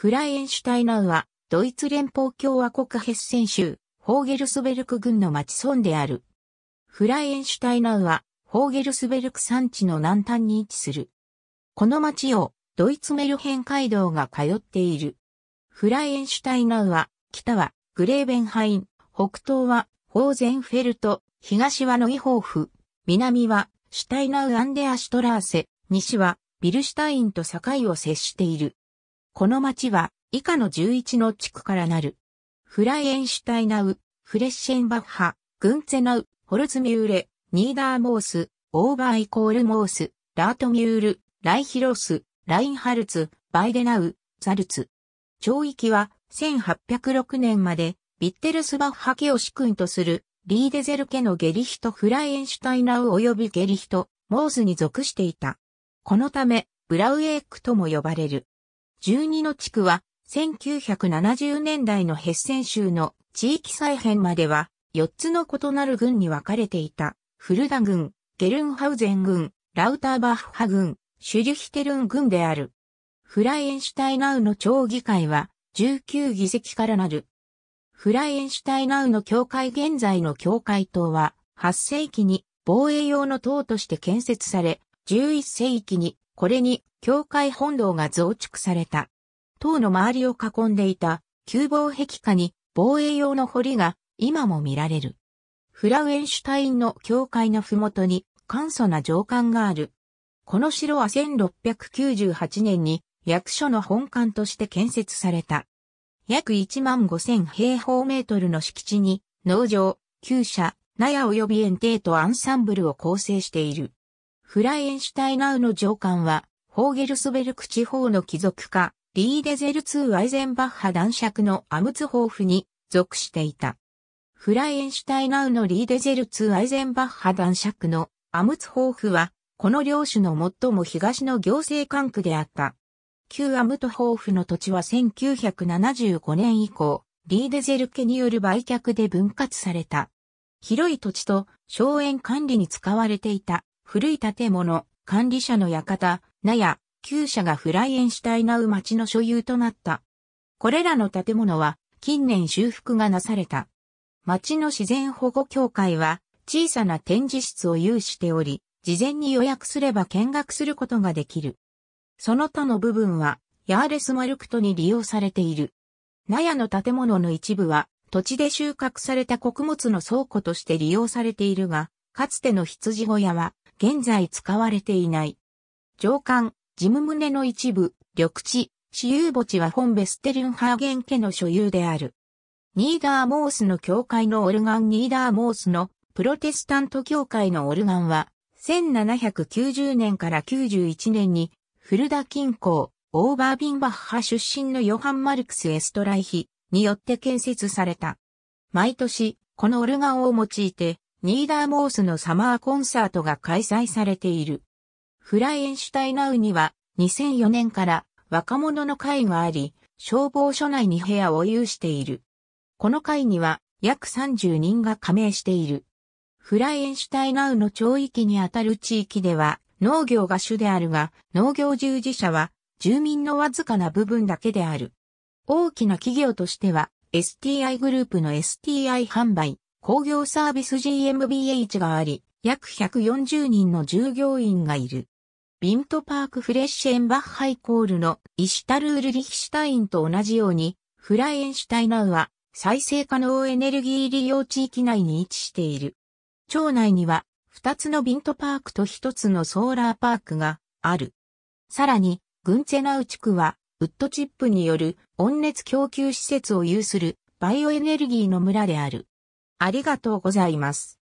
フライエンシュタイナウは、ドイツ連邦共和国ヘッセン州、ホーゲルスベルク郡の町村である。フライエンシュタイナウは、ホーゲルスベルク山地の南端に位置する。この町を、ドイツメルヘン街道が通っている。フライエンシュタイナウは、北は、グレーベンハイン、北東は、ホーゼンフェルト、東はノイホーフ、南は、シュタイナウアンデアシュトラーセ、西は、ビルシュタインと境を接している。この町は以下の11の地区からなる。フライエンシュタイナウ、フレッシェンバッハ、グンツェナウ、ホルツミューレ、ニーダーモース、オーバーイコールモース、ラートミュール、ライヒロス、ラインハルツ、バイデナウ、ザルツ。町域は1806年までビッテルスバッハ家を主君とするリーデゼル家のゲリヒト・フライエンシュタイナウ及びゲリヒト・モースに属していた。このため、ブラウエークとも呼ばれる。12の地区は、1970年代のヘッセン州の地域再編までは、4つの異なる軍に分かれていた、フルダ軍、ゲルンハウゼン軍、ラウターバッハ軍、シュリュヒテルン軍である。フライエンシュタイナウの町議会は、19議席からなる。フライエンシュタイナウの教会現在の教会党は、8世紀に防衛用の党として建設され、11世紀にこれに教会本堂が増築された。塔の周りを囲んでいた旧防壁下に防衛用の堀が今も見られる。フラウエンシュタインの教会の麓に簡素な城館がある。この城は1698年に役所の本館として建設された。約1万5千平方メートルの敷地に農場、厩舎、納屋及び園庭とアンサンブルを構成している。フライエンシュタイナウの上官は、ホーゲルスベルク地方の貴族家、リーデゼル2アイゼンバッハ男爵のアムツホーフに属していた。フライエンシュタイナウのリーデゼル2アイゼンバッハ男爵のアムツホーフは、この領主の最も東の行政管区であった。旧アムトホーフの土地は1975年以降、リーデゼル家による売却で分割された。広い土地と荘園管理に使われていた。古い建物、管理者の館、納屋、旧社がフライエンシュタイナウ町の所有となった。これらの建物は近年修復がなされた。町の自然保護協会は小さな展示室を有しており、事前に予約すれば見学することができる。その他の部分はヤーレスマルクトに利用されている。納屋の建物の一部は土地で収穫された穀物の倉庫として利用されているが、かつての羊小屋は現在使われていない。上官、事務棟の一部、緑地、私有墓地は本ベステルンハーゲン家の所有である。ニーダーモースの教会のオルガンニーダーモースのプロテスタント教会のオルガンは、1790年から91年に、フルダ近郊、オーバービンバッハ出身のヨハン・マルクス・エストライヒによって建設された。毎年、このオルガンを用いて、ニーダーモースのサマーコンサートが開催されている。フライエンシュタイナウには2004年から若者の会があり、消防署内に部屋を有している。この会には約30人が加盟している。フライエンシュタイナウの町域にあたる地域では農業が主であるが、農業従事者は住民のわずかな部分だけである。大きな企業としては STI グループの STI 販売、工業サービス GmbH があり、約140人の従業員がいる。ビントパークフレッシェンバッハイコールのイシュタルール・リヒシュタインと同じように、フライエンシュタイナウは再生可能エネルギー利用地域内に位置している。町内には2つのビントパークと1つのソーラーパークがある。さらに、グンツェナウ地区はウッドチップによる温熱供給施設を有するバイオエネルギーの村である。ありがとうございます。